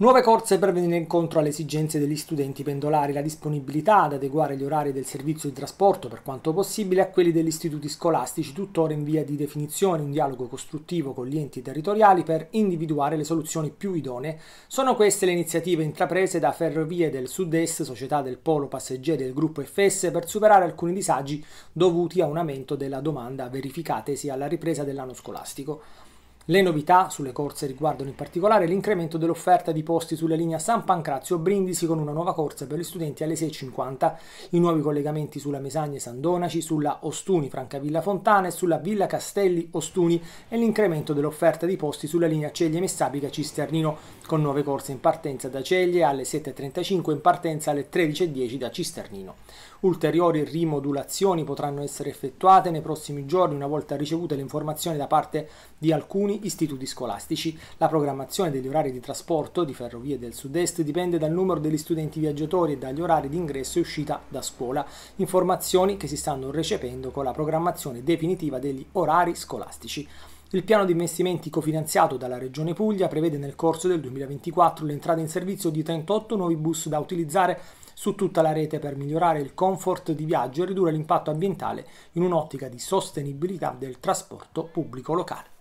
Nuove corse per venire incontro alle esigenze degli studenti pendolari, la disponibilità ad adeguare gli orari del servizio di trasporto per quanto possibile a quelli degli istituti scolastici, tuttora in via di definizione, un dialogo costruttivo con gli enti territoriali per individuare le soluzioni più idonee. Sono queste le iniziative intraprese da Ferrovie del Sud-Est, società del Polo Passeggeri del gruppo FS, per superare alcuni disagi dovuti a un aumento della domanda verificatesi alla ripresa dell'anno scolastico. Le novità sulle corse riguardano in particolare l'incremento dell'offerta di posti sulla linea San Pancrazio-Brindisi con una nuova corsa per gli studenti alle 6.50, i nuovi collegamenti sulla Mesagne sandonaci sulla Ostuni Francavilla Fontana e sulla Villa Castelli Ostuni e l'incremento dell'offerta di posti sulla linea Ceglie Messabica Cisternino con nuove corse in partenza da Ceglie alle 7.35 e in partenza alle 13.10 da Cisternino. Ulteriori rimodulazioni potranno essere effettuate nei prossimi giorni una volta ricevute le informazioni da parte di alcuni istituti scolastici. La programmazione degli orari di trasporto di Ferrovie del Sud-Est dipende dal numero degli studenti viaggiatori e dagli orari di ingresso e uscita da scuola, informazioni che si stanno recependo con la programmazione definitiva degli orari scolastici. Il piano di investimenti cofinanziato dalla Regione Puglia prevede nel corso del 2024 l'entrata in servizio di 38 nuovi bus da utilizzare su tutta la rete per migliorare il comfort di viaggio e ridurre l'impatto ambientale in un'ottica di sostenibilità del trasporto pubblico locale.